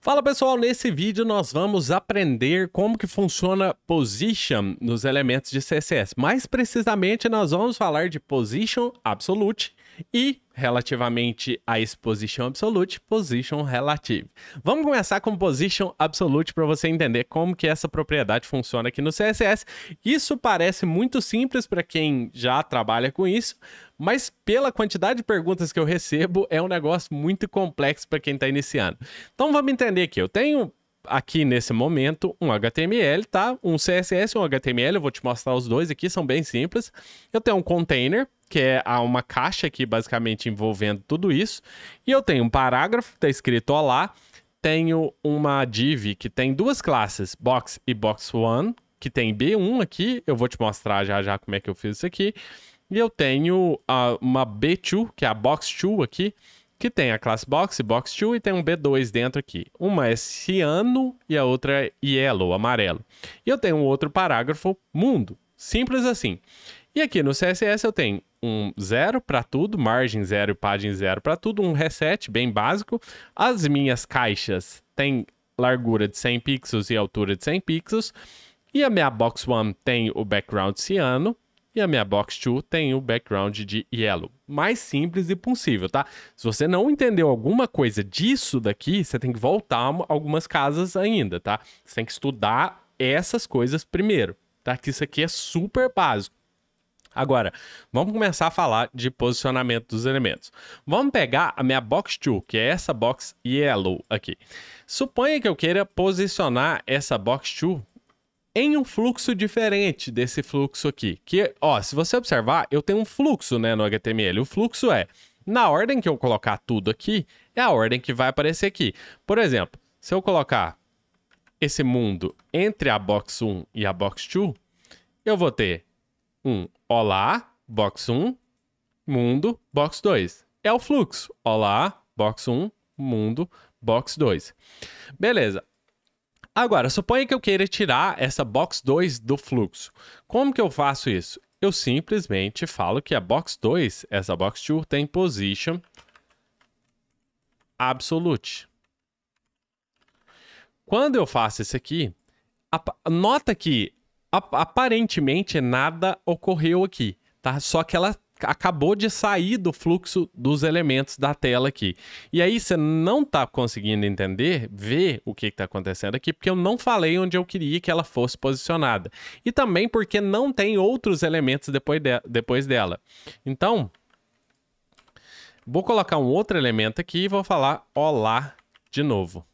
Fala pessoal, nesse vídeo nós vamos aprender como que funciona position nos elementos de CSS. Mais precisamente nós vamos falar de position absolute e, relativamente à Exposition Absolute, Position Relative. Vamos começar com Position Absolute para você entender como que essa propriedade funciona aqui no CSS. Isso parece muito simples para quem já trabalha com isso, mas pela quantidade de perguntas que eu recebo, é um negócio muito complexo para quem está iniciando. Então vamos entender aqui, eu tenho aqui nesse momento um HTML, tá? Um CSS e um HTML, eu vou te mostrar os dois aqui, são bem simples. Eu tenho um container, que é uma caixa aqui basicamente envolvendo tudo isso. E eu tenho um parágrafo tá está escrito Olá, tenho uma div que tem duas classes, Box e Box One, que tem B1 aqui, eu vou te mostrar já já como é que eu fiz isso aqui. E eu tenho uh, uma B2, que é a Box 2 aqui, que tem a classe Box e Box 2 e tem um B2 dentro aqui. Uma é ciano e a outra é yellow, amarelo. E eu tenho um outro parágrafo mundo, simples assim. E aqui no CSS eu tenho um zero para tudo, margem zero e padding zero para tudo, um reset bem básico. As minhas caixas têm largura de 100 pixels e altura de 100 pixels. E a minha Box One tem o background ciano e a minha Box 2 tem o background de yellow. Mais simples e possível, tá? Se você não entendeu alguma coisa disso daqui, você tem que voltar algumas casas ainda, tá? Você tem que estudar essas coisas primeiro, tá? Que isso aqui é super básico. Agora, vamos começar a falar de posicionamento dos elementos. Vamos pegar a minha box 2, que é essa box yellow aqui. Suponha que eu queira posicionar essa box 2 em um fluxo diferente desse fluxo aqui. Que, ó, se você observar, eu tenho um fluxo, né, no HTML. O fluxo é, na ordem que eu colocar tudo aqui, é a ordem que vai aparecer aqui. Por exemplo, se eu colocar esse mundo entre a box 1 e a box 2, eu vou ter 1. Olá, box 1, mundo, box 2. É o fluxo. Olá, box 1, mundo, box 2. Beleza. Agora, suponha que eu queira tirar essa box 2 do fluxo. Como que eu faço isso? Eu simplesmente falo que a box 2, essa box 2, tem position absolute. Quando eu faço isso aqui, nota que aparentemente nada ocorreu aqui, tá? Só que ela acabou de sair do fluxo dos elementos da tela aqui. E aí você não está conseguindo entender, ver o que está acontecendo aqui, porque eu não falei onde eu queria que ela fosse posicionada. E também porque não tem outros elementos depois, de, depois dela. Então, vou colocar um outro elemento aqui e vou falar olá de novo.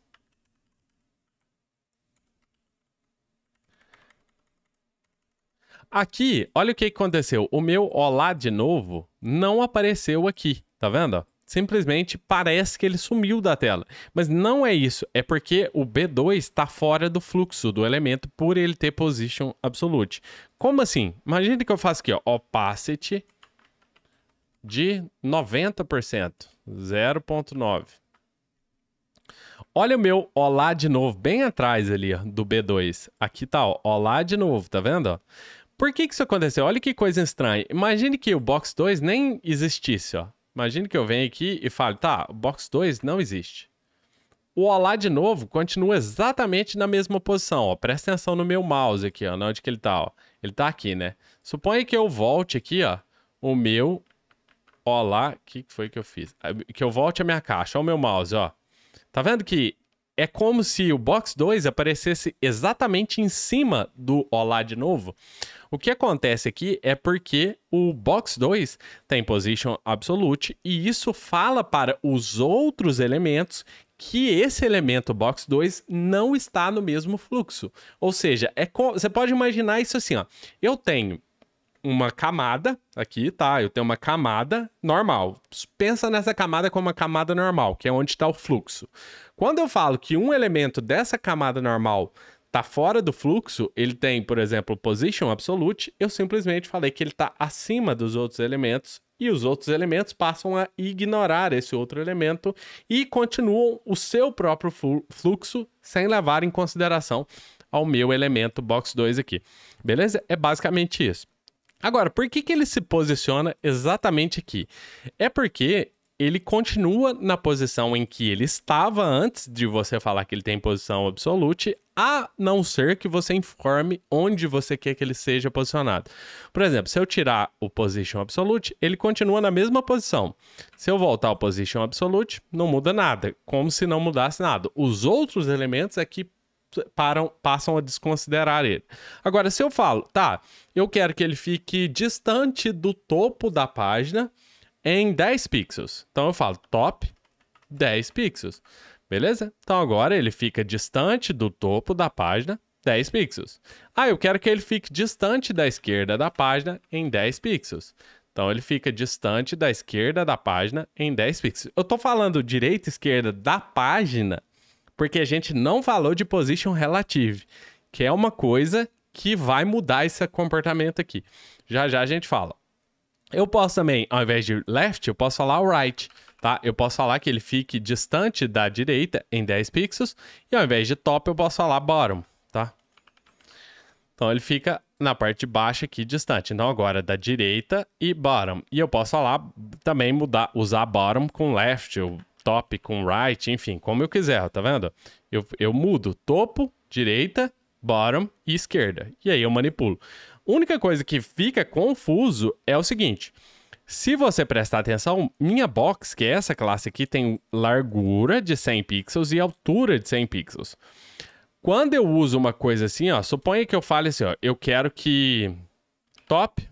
Aqui, olha o que aconteceu. O meu olá de novo não apareceu aqui, tá vendo? Simplesmente parece que ele sumiu da tela. Mas não é isso, é porque o B2 está fora do fluxo do elemento por ele ter position absolute. Como assim? Imagina que eu faço aqui, ó, opacity de 90%, 0.9. Olha o meu olá de novo, bem atrás ali ó, do B2. Aqui tá, ó, olá de novo, tá vendo? Ó? Por que, que isso aconteceu? Olha que coisa estranha. Imagine que o Box 2 nem existisse, ó. Imagine que eu venho aqui e falo, tá, o Box 2 não existe. O Olá de novo continua exatamente na mesma posição, ó. Presta atenção no meu mouse aqui, ó, onde que ele tá, ó. Ele tá aqui, né? Suponha que eu volte aqui, ó, o meu Olá, o que foi que eu fiz? Ah, que eu volte a minha caixa, o meu mouse, ó. Tá vendo que é como se o Box 2 aparecesse exatamente em cima do Olá de novo. O que acontece aqui é porque o Box 2 tem position absolute e isso fala para os outros elementos que esse elemento box 2 não está no mesmo fluxo. Ou seja, é você pode imaginar isso assim, ó. Eu tenho uma camada aqui, tá? Eu tenho uma camada normal. Pensa nessa camada como uma camada normal, que é onde está o fluxo. Quando eu falo que um elemento dessa camada normal está fora do fluxo, ele tem, por exemplo, position absolute, eu simplesmente falei que ele está acima dos outros elementos e os outros elementos passam a ignorar esse outro elemento e continuam o seu próprio fluxo sem levar em consideração ao meu elemento box 2 aqui. Beleza? É basicamente isso. Agora, por que, que ele se posiciona exatamente aqui? É porque ele continua na posição em que ele estava antes de você falar que ele tem posição absolute, a não ser que você informe onde você quer que ele seja posicionado. Por exemplo, se eu tirar o position absolute, ele continua na mesma posição. Se eu voltar ao position absolute, não muda nada, como se não mudasse nada. Os outros elementos é que param, passam a desconsiderar ele. Agora, se eu falo, tá, eu quero que ele fique distante do topo da página em 10 pixels. Então eu falo top 10 pixels. Beleza? Então agora ele fica distante do topo da página 10 pixels. Ah, eu quero que ele fique distante da esquerda da página em 10 pixels. Então ele fica distante da esquerda da página em 10 pixels. Eu tô falando direita e esquerda da página porque a gente não falou de position relative, que é uma coisa que vai mudar esse comportamento aqui. Já já a gente fala. Eu posso também, ao invés de left, eu posso falar right, tá? Eu posso falar que ele fique distante da direita em 10 pixels, e ao invés de top, eu posso falar bottom, tá? Então ele fica na parte de baixo aqui distante. Então agora da direita e bottom. E eu posso falar também mudar, usar bottom com left, ou top com right, enfim, como eu quiser, tá vendo? Eu, eu mudo topo, direita, bottom e esquerda. E aí eu manipulo. A única coisa que fica confuso é o seguinte. Se você prestar atenção, minha box, que é essa classe aqui, tem largura de 100 pixels e altura de 100 pixels. Quando eu uso uma coisa assim, ó, suponha que eu fale assim, ó, eu quero que top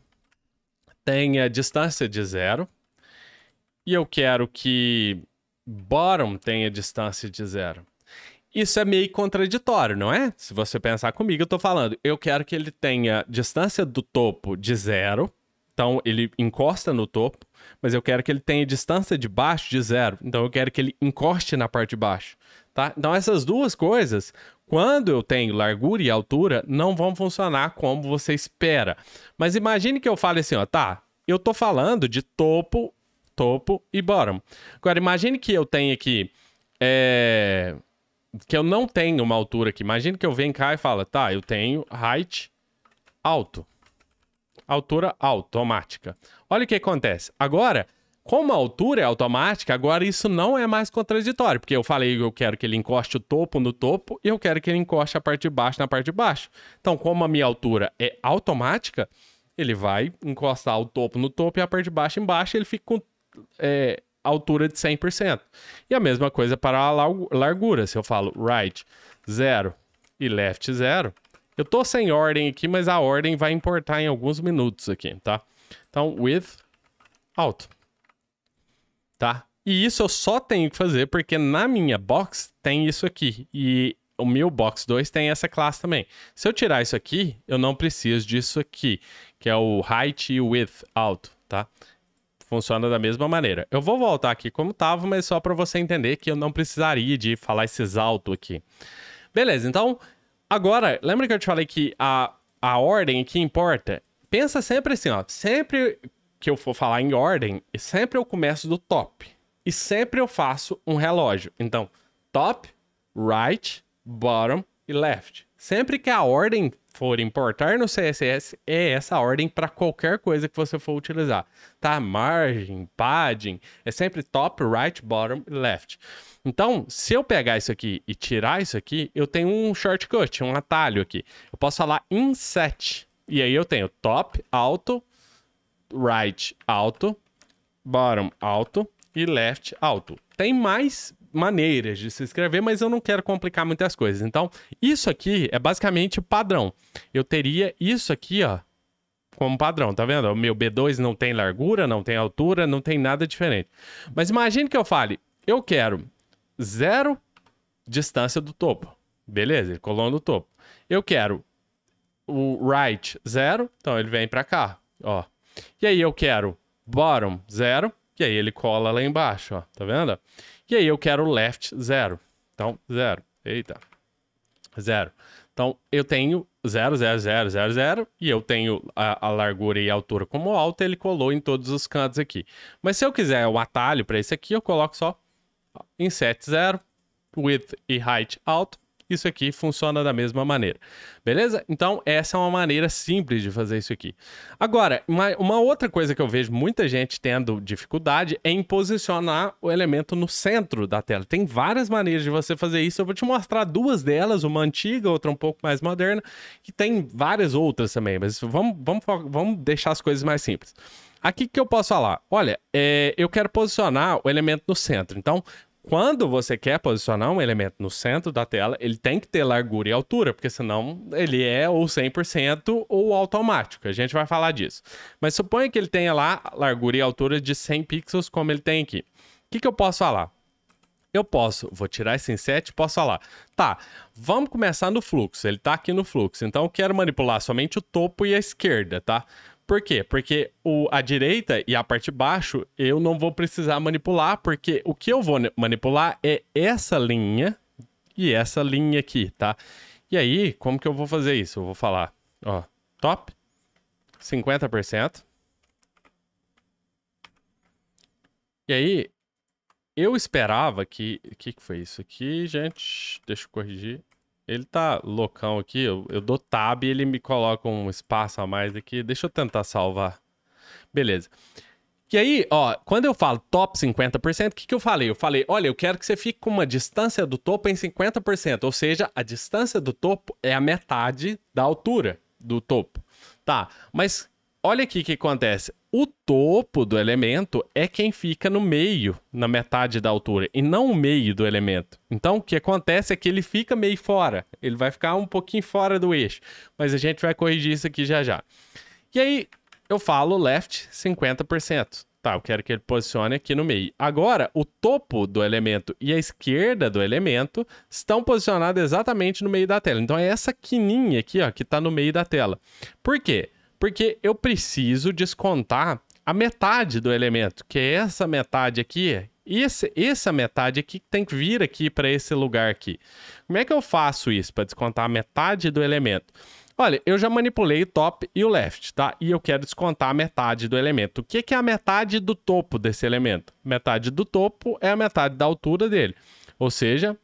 tenha distância de zero e eu quero que bottom tem a distância de zero. Isso é meio contraditório, não é? Se você pensar comigo, eu estou falando, eu quero que ele tenha distância do topo de zero, então ele encosta no topo, mas eu quero que ele tenha distância de baixo de zero, então eu quero que ele encoste na parte de baixo, tá? Então essas duas coisas, quando eu tenho largura e altura, não vão funcionar como você espera. Mas imagine que eu fale assim, ó, tá, eu tô falando de topo topo e bottom. Agora, imagine que eu tenha aqui. É... Que eu não tenho uma altura aqui. Imagine que eu venho cá e falo, tá, eu tenho height alto. Altura automática. Olha o que acontece. Agora, como a altura é automática, agora isso não é mais contraditório, porque eu falei que eu quero que ele encoste o topo no topo e eu quero que ele encoste a parte de baixo na parte de baixo. Então, como a minha altura é automática, ele vai encostar o topo no topo e a parte de baixo embaixo, ele fica com é, altura de 100%. E a mesma coisa para a largura. Se eu falo right 0 e left 0, eu estou sem ordem aqui, mas a ordem vai importar em alguns minutos aqui, tá? Então, with, out. Tá? E isso eu só tenho que fazer porque na minha box tem isso aqui. E o meu box 2 tem essa classe também. Se eu tirar isso aqui, eu não preciso disso aqui, que é o height e width alto, tá? funciona da mesma maneira. Eu vou voltar aqui como estava, mas só para você entender que eu não precisaria de falar esses alto aqui. Beleza, então, agora, lembra que eu te falei que a, a ordem que importa? Pensa sempre assim, ó, sempre que eu for falar em ordem, sempre eu começo do top. E sempre eu faço um relógio. Então, top, right, bottom e left. Sempre que a ordem for importar no CSS, é essa ordem para qualquer coisa que você for utilizar. Tá? Margem, padding, é sempre top, right, bottom, left. Então, se eu pegar isso aqui e tirar isso aqui, eu tenho um shortcut, um atalho aqui. Eu posso falar inset. E aí eu tenho top, alto, right, alto, bottom, alto e left, alto. Tem mais maneiras de se inscrever, mas eu não quero complicar muitas coisas. Então, isso aqui é basicamente o padrão. Eu teria isso aqui, ó, como padrão, tá vendo? O meu B2 não tem largura, não tem altura, não tem nada diferente. Mas imagine que eu fale, eu quero zero distância do topo. Beleza, ele colou no topo. Eu quero o right zero, então ele vem para cá, ó. E aí eu quero bottom zero, e aí ele cola lá embaixo, ó, tá vendo? E aí eu quero left 0. Então, 0. Eita. 0. Então, eu tenho 0, 0, 0, 0, 0, e eu tenho a, a, largura e a altura como alta, ele colou em todos os cantos aqui. Mas se eu quiser um atalho para esse aqui, eu coloco só inset 0, width e height alto, isso aqui funciona da mesma maneira. Beleza? Então, essa é uma maneira simples de fazer isso aqui. Agora, uma, uma, outra coisa que eu vejo muita gente tendo dificuldade é em posicionar o elemento no centro da tela. Tem várias maneiras de você fazer isso. Eu vou te mostrar duas delas, uma antiga, outra um pouco mais moderna, e tem várias outras também, mas vamos, vamos, vamos deixar as coisas mais simples. Aqui que eu posso falar? Olha, é, eu quero posicionar o elemento no centro. Então, quando você quer posicionar um elemento no centro da tela, ele tem que ter largura e altura, porque senão ele é ou 100% ou automático. A gente vai falar disso. Mas suponha que ele tenha lá largura e altura de 100 pixels, como ele tem aqui. O que, que eu posso falar? eu posso, vou tirar esse inset, posso falar, tá, vamos começar no fluxo, ele está aqui no fluxo, então eu quero manipular somente o topo e a esquerda, tá? Por quê? Porque o, a direita e a parte de baixo eu não vou precisar manipular, porque o que eu vou manipular é essa linha e essa linha aqui, tá? E aí, como que eu vou fazer isso? Eu vou falar, ó, top, 50%. E aí, eu esperava que... O que, que foi isso aqui, gente? Deixa eu corrigir. Ele tá loucão aqui. Eu, eu dou tab e ele me coloca um espaço a mais aqui. Deixa eu tentar salvar. Beleza. E aí, ó, quando eu falo top 50%, o que, que eu falei? Eu falei, olha, eu quero que você fique com uma distância do topo em 50%. Ou seja, a distância do topo é a metade da altura do topo. Tá, mas olha aqui o que acontece. O topo do elemento é quem fica no meio, na metade da altura, e não o meio do elemento. Então, o que acontece é que ele fica meio fora. Ele vai ficar um pouquinho fora do eixo. Mas a gente vai corrigir isso aqui já já. E aí, eu falo left 50%. Tá, eu quero que ele posicione aqui no meio. Agora, o topo do elemento e a esquerda do elemento estão posicionados exatamente no meio da tela. Então, é essa quininha aqui, ó, que está no meio da tela. Por quê? porque eu preciso descontar a metade do elemento, que é essa metade aqui, e esse, essa metade aqui tem que vir aqui para esse lugar aqui. Como é que eu faço isso para descontar a metade do elemento? Olha, eu já manipulei o top e o left, tá? E eu quero descontar a metade do elemento. O que, que é a metade do topo desse elemento? Metade do topo é a metade da altura dele, ou seja,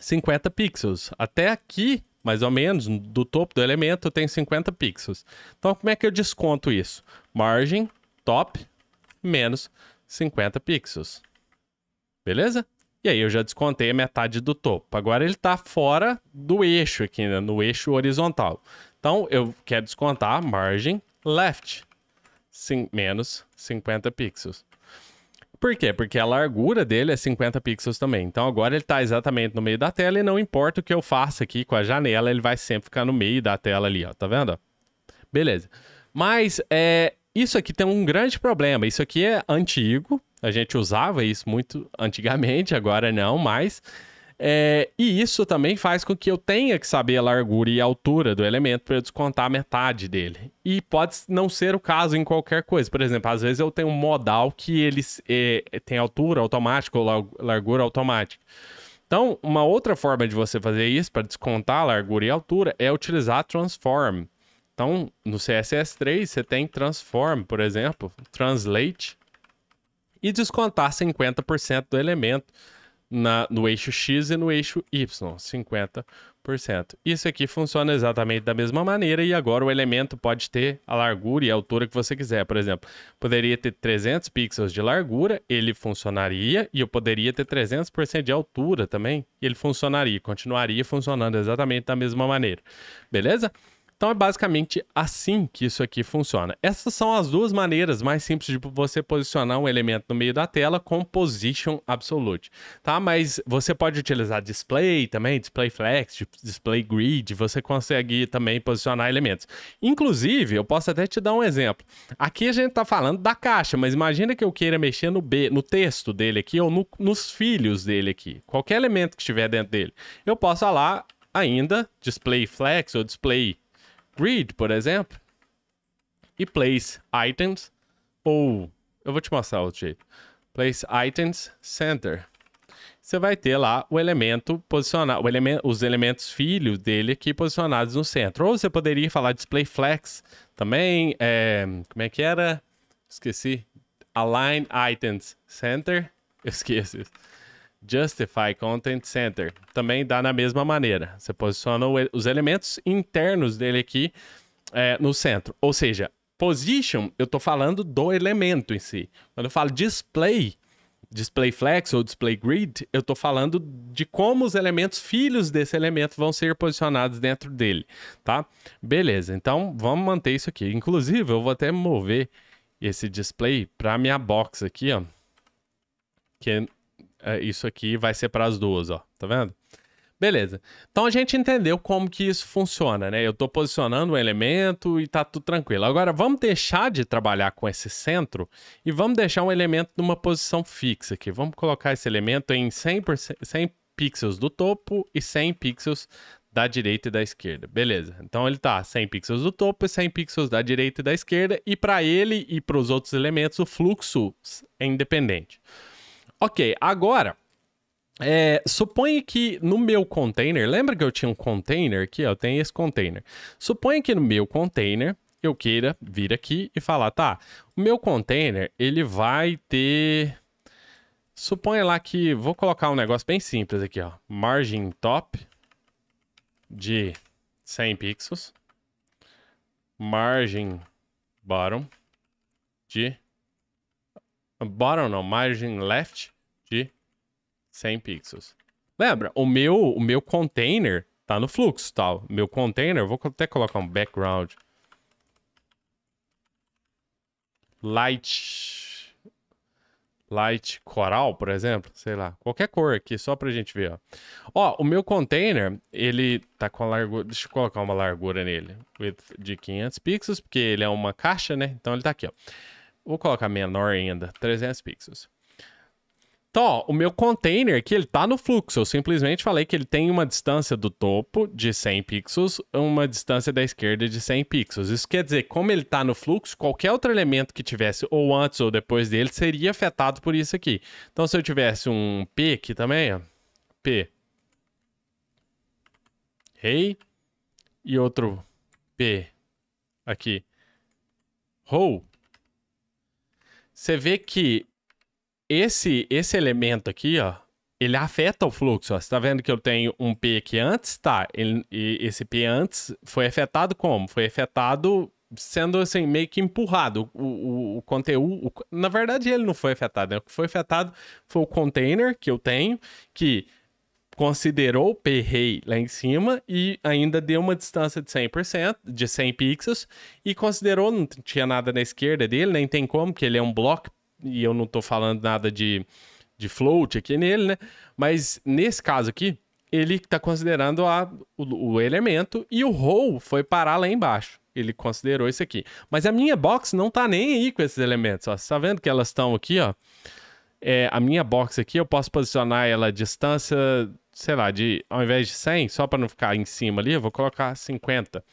50 pixels. Até aqui mais ou menos, do topo do elemento, eu tenho 50 pixels. Então, como é que eu desconto isso? Margin, top, menos 50 pixels. Beleza? E aí eu já descontei a metade do topo. Agora ele está fora do eixo aqui, né? no eixo horizontal. Então, eu quero descontar margin left, sim, menos 50 pixels. Por quê? Porque a largura dele é 50 pixels também. Então agora ele está exatamente no meio da tela e não importa o que eu faça aqui com a janela, ele vai sempre ficar no meio da tela ali, ó. Tá vendo? Beleza. Mas é, isso aqui tem um grande problema. Isso aqui é antigo. A gente usava isso muito antigamente, agora não mais. É, e isso também faz com que eu tenha que saber a largura e a altura do elemento para eu descontar metade dele. E pode não ser o caso em qualquer coisa. Por exemplo, às vezes eu tenho um modal que ele é, é, tem altura automática ou largura automática. Então, uma outra forma de você fazer isso para descontar a largura e a altura é utilizar transform. Então, no CSS3, você tem transform, por exemplo, translate, e descontar 50% do elemento na, no eixo X e no eixo Y, 50%. Isso aqui funciona exatamente da mesma maneira e agora o elemento pode ter a largura e a altura que você quiser. Por exemplo, poderia ter 300 pixels de largura, ele funcionaria, e eu poderia ter 300% de altura também, e ele funcionaria, continuaria funcionando exatamente da mesma maneira. Beleza? Então é basicamente assim que isso aqui funciona. Essas são as duas maneiras mais simples de você posicionar um elemento no meio da tela com position absolute, tá? Mas você pode utilizar display também, display flex, display grid, você consegue também posicionar elementos. Inclusive, eu posso até te dar um exemplo. Aqui a gente está falando da caixa, mas imagina que eu queira mexer no B, no texto dele aqui ou no, nos filhos dele aqui, qualquer elemento que estiver dentro dele. Eu posso lá ainda display flex ou display Grid, por exemplo, e place items, ou eu vou te mostrar outro jeito, place items center. Você vai ter lá o elemento posicionado, os elementos filhos dele aqui posicionados no centro. Ou você poderia falar display flex também, é, como é que era? Esqueci. Align items center. Eu esqueci. isso. Justify Content Center. Também dá na mesma maneira. Você posiciona os elementos internos dele aqui é, no centro. Ou seja, position, eu estou falando do elemento em si. Quando eu falo display, display flex ou display grid, eu estou falando de como os elementos filhos desse elemento vão ser posicionados dentro dele, tá? Beleza, então vamos manter isso aqui. Inclusive, eu vou até mover esse display para minha box aqui, ó. Que é é, isso aqui vai ser para as duas, ó. Tá vendo? Beleza. Então a gente entendeu como que isso funciona, né? Eu estou posicionando um elemento e tá tudo tranquilo. Agora vamos deixar de trabalhar com esse centro e vamos deixar um elemento numa posição fixa aqui. Vamos colocar esse elemento em 100, 100 pixels do topo e 100 pixels da direita e da esquerda. Beleza. Então ele tá 100 pixels do topo e 100 pixels da direita e da esquerda e para ele e para os outros elementos o fluxo é independente. Ok, agora. É, suponha que no meu container, lembra que eu tinha um container aqui, eu tenho esse container. Suponha que no meu container eu queira vir aqui e falar, tá, o meu container ele vai ter... Suponha lá que, vou colocar um negócio bem simples aqui, ó, margin top de 100 pixels, margin bottom de Bottom não, margin left de 100 pixels. Lembra, o meu, o meu container tá no fluxo, tal. Tá? Meu container, vou até colocar um background. Light... Light coral, por exemplo, sei lá. Qualquer cor aqui, só pra gente ver, ó. Ó, o meu container, ele tá com a largura... Deixa eu colocar uma largura nele. Width de 500 pixels, porque ele é uma caixa, né? Então ele tá aqui, ó. Vou colocar menor ainda, 300 pixels. Então, ó, o meu container aqui, ele tá no fluxo. Eu simplesmente falei que ele tem uma distância do topo de 100 pixels, uma distância da esquerda de 100 pixels. Isso quer dizer, como ele tá no fluxo, qualquer outro elemento que tivesse ou antes ou depois dele seria afetado por isso aqui. Então, se eu tivesse um P aqui também, ó, P, rei, hey, e outro P aqui, row, você vê que esse, esse elemento aqui, ó, ele afeta o fluxo. Você está vendo que eu tenho um P aqui antes? Tá, ele, esse P antes foi afetado como? Foi afetado sendo assim, meio que empurrado. O, o, o conteúdo. O, na verdade, ele não foi afetado, né? O que foi afetado foi o container que eu tenho, que considerou o Perrey lá em cima e ainda deu uma distância de 100%, de 100 pixels, e considerou, não tinha nada na esquerda dele, nem tem como, porque ele é um bloco, e eu não estou falando nada de, de float aqui nele, né? Mas nesse caso aqui, ele está considerando a, o, o, elemento e o roll foi parar lá embaixo. Ele considerou isso aqui. Mas a minha box não está nem aí com esses elementos. Ó. Você está vendo que elas estão aqui, ó? É, a minha box aqui, eu posso posicionar ela a distância sei lá, de ao invés de 100, só para não ficar em cima ali, eu vou colocar 50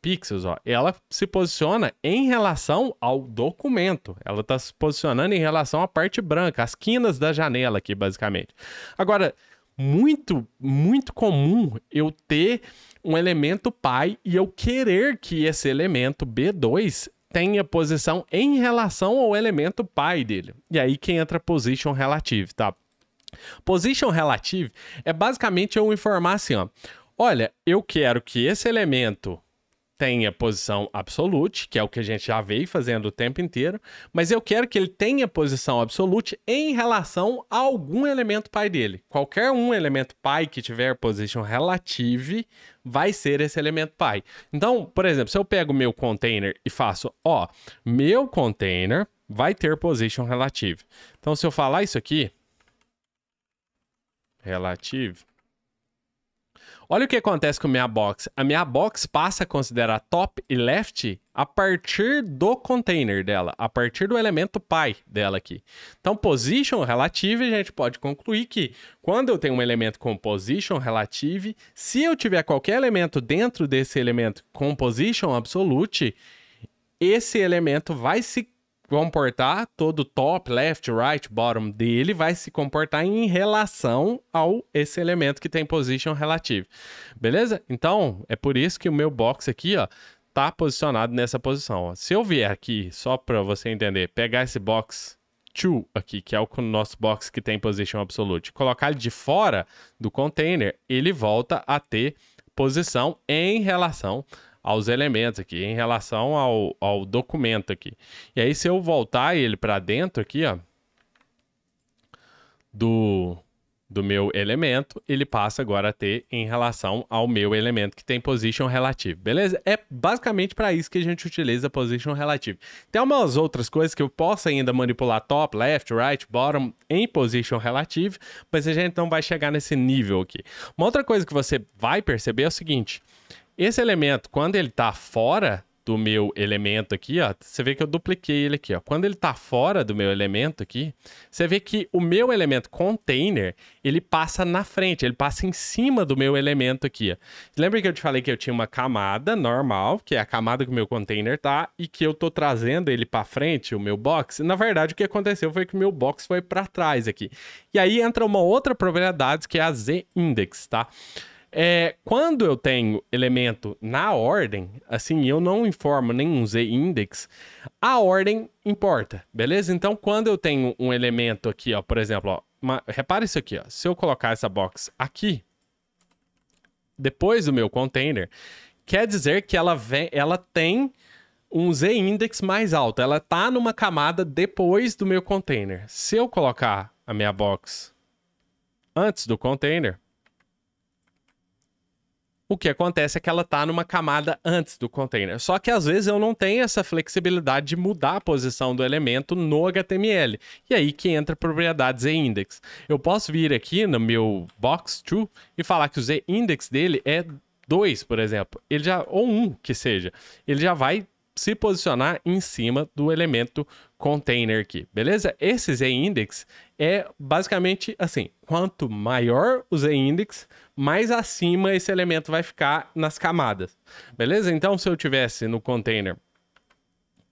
pixels, ó. Ela se posiciona em relação ao documento. Ela está se posicionando em relação à parte branca, as quinas da janela aqui, basicamente. Agora, muito, muito comum eu ter um elemento pai e eu querer que esse elemento B2 tenha posição em relação ao elemento pai dele. E aí que entra position relative, tá? Position Relative é basicamente eu informar assim, ó. Olha, eu quero que esse elemento tenha posição absolute, que é o que a gente já veio fazendo o tempo inteiro, mas eu quero que ele tenha posição absolute em relação a algum elemento pai dele. Qualquer um elemento pai que tiver position relative vai ser esse elemento pai. Então, por exemplo, se eu pego meu container e faço, ó, meu container vai ter position relative. Então, se eu falar isso aqui, Relative. Olha o que acontece com minha box. A minha box passa a considerar top e left a partir do container dela, a partir do elemento pai dela aqui. Então, position relative, a gente pode concluir que quando eu tenho um elemento com position relative, se eu tiver qualquer elemento dentro desse elemento com position absolute, esse elemento vai se comportar, todo top, left, right, bottom dele vai se comportar em relação ao esse elemento que tem position relative. Beleza? Então, é por isso que o meu box aqui, ó, tá posicionado nessa posição. Ó. Se eu vier aqui, só para você entender, pegar esse box 2 aqui, que é o nosso box que tem position absolute, colocar ele de fora do container, ele volta a ter posição em relação aos elementos aqui, em relação ao, ao documento aqui. E aí, se eu voltar ele para dentro aqui, ó, do, do meu elemento, ele passa agora a ter em relação ao meu elemento que tem position relative, beleza? É basicamente para isso que a gente utiliza position relative. Tem algumas outras coisas que eu posso ainda manipular top, left, right, bottom em position relative, mas a gente não vai chegar nesse nível aqui. Uma outra coisa que você vai perceber é o seguinte, esse elemento, quando ele está fora do meu elemento aqui, ó, você vê que eu dupliquei ele aqui, ó. Quando ele está fora do meu elemento aqui, você vê que o meu elemento container, ele passa na frente, ele passa em cima do meu elemento aqui, ó. Lembra que eu te falei que eu tinha uma camada normal, que é a camada que o meu container está e que eu estou trazendo ele para frente, o meu box? Na verdade, o que aconteceu foi que o meu box foi para trás aqui. E aí entra uma outra propriedade que é a z-index, tá? É, quando eu tenho elemento na ordem, assim, eu não informo nenhum Z index, a ordem importa, beleza? Então, quando eu tenho um elemento aqui, ó, por exemplo, ó, uma, repara isso aqui, ó. Se eu colocar essa box aqui, depois do meu container, quer dizer que ela, vem, ela tem um Z index mais alto. Ela tá numa camada depois do meu container. Se eu colocar a minha box antes do container, o que acontece é que ela está numa camada antes do container. Só que às vezes eu não tenho essa flexibilidade de mudar a posição do elemento no HTML. E aí que entra propriedades e index. Eu posso vir aqui no meu box to e falar que o z index dele é 2, por exemplo. Ele já ou 1 um, que seja. Ele já vai se posicionar em cima do elemento container aqui, beleza? Esse Z-index é basicamente assim, quanto maior o Z-index, mais acima esse elemento vai ficar nas camadas, beleza? Então, se eu tivesse no container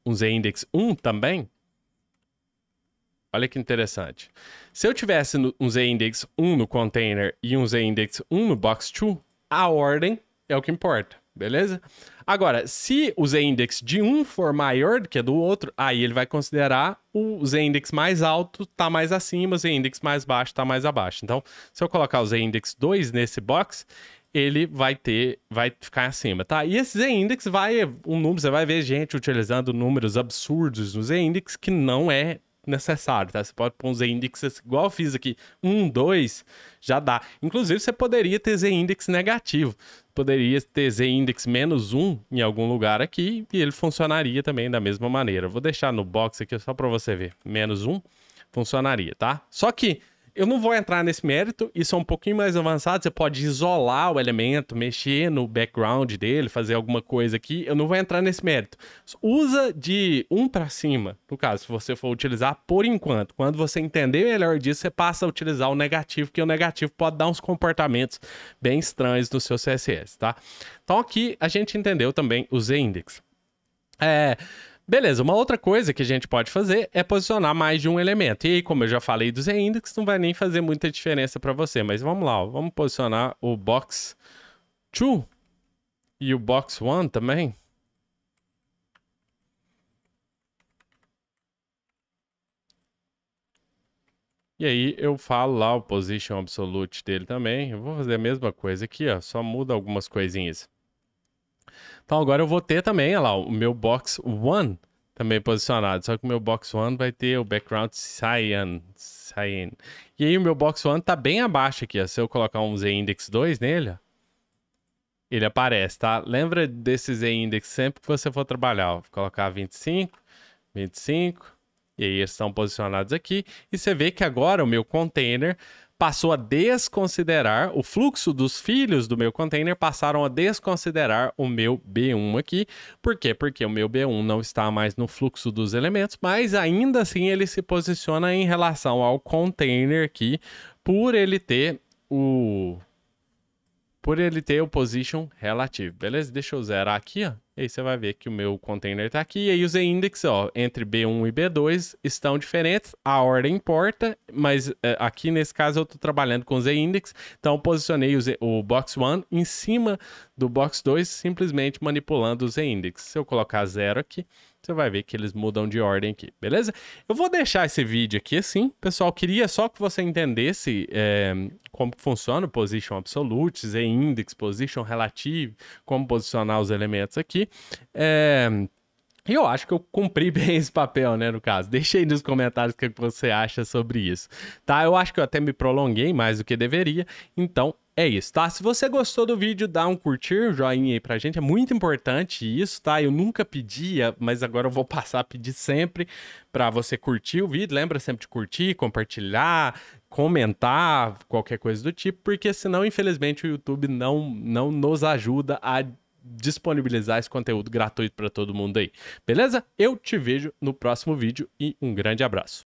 um Z-index 1 também, olha que interessante. Se eu tivesse um Z-index 1 no container e um Z-index 1 no box 2, a ordem é o que importa. Beleza? Agora, se o z-index de um for maior do que do outro, aí ele vai considerar o z-index mais alto está mais acima, o z-index mais baixo está mais abaixo. Então, se eu colocar o z-index 2 nesse box, ele vai ter, vai ficar acima, tá? E esse z-index vai, um número, você vai ver gente utilizando números absurdos no z-index que não é necessário, tá? Você pode pôr um Z-index igual eu fiz aqui, 1, um, 2, já dá. Inclusive, você poderia ter Z-index negativo. Poderia ter Z-index menos 1 em algum lugar aqui e ele funcionaria também da mesma maneira. vou deixar no box aqui só para você ver. Menos 1 funcionaria, tá? Só que eu não vou entrar nesse mérito, isso é um pouquinho mais avançado. Você pode isolar o elemento, mexer no background dele, fazer alguma coisa aqui. Eu não vou entrar nesse mérito. Usa de um para cima, no caso, se você for utilizar por enquanto. Quando você entender melhor disso, você passa a utilizar o negativo, porque o negativo pode dar uns comportamentos bem estranhos no seu CSS, tá? Então aqui a gente entendeu também o Z-index. É. Beleza, uma outra coisa que a gente pode fazer é posicionar mais de um elemento. E aí, como eu já falei dos index, não vai nem fazer muita diferença para você. Mas vamos lá, ó. vamos posicionar o box 2 e o box 1 também. E aí eu falo lá o position absolute dele também. Eu vou fazer a mesma coisa aqui, ó, só muda algumas coisinhas. Então agora eu vou ter também, olha lá, o meu box one também posicionado. Só que o meu box one vai ter o background cyan. cyan. E aí o meu box one tá bem abaixo aqui, ó. Se eu colocar um Z index 2 nele, ó, ele aparece, tá? Lembra desse Z index sempre que você for trabalhar, ó. Vou colocar 25, 25, e aí eles estão posicionados aqui. E você vê que agora o meu container passou a desconsiderar o fluxo dos filhos do meu container passaram a desconsiderar o meu B1 aqui. Por quê? Porque o meu B1 não está mais no fluxo dos elementos, mas ainda assim ele se posiciona em relação ao container aqui por ele ter o por ele ter o position relative. Beleza? Deixa eu zerar aqui, ó. E aí você vai ver que o meu container está aqui. E aí os index, ó, entre B1 e B2 estão diferentes. A ordem importa, mas é, aqui nesse caso eu estou trabalhando com Z-index. Então posicionei o, Z, o box 1 em cima do box 2, simplesmente manipulando o Z-index. Se eu colocar zero aqui, você vai ver que eles mudam de ordem aqui, beleza? Eu vou deixar esse vídeo aqui assim, pessoal, queria só que você entendesse é, como funciona o Position absolute, z Index, Position Relative, como posicionar os elementos aqui. É... E eu acho que eu cumpri bem esse papel, né, no caso. Deixa aí nos comentários o que você acha sobre isso, tá? Eu acho que eu até me prolonguei mais do que deveria, então é isso, tá? Se você gostou do vídeo, dá um curtir, um joinha aí pra gente, é muito importante isso, tá? Eu nunca pedia, mas agora eu vou passar a pedir sempre pra você curtir o vídeo. Lembra sempre de curtir, compartilhar, comentar, qualquer coisa do tipo, porque senão, infelizmente, o YouTube não, não nos ajuda a disponibilizar esse conteúdo gratuito para todo mundo aí. Beleza? Eu te vejo no próximo vídeo e um grande abraço.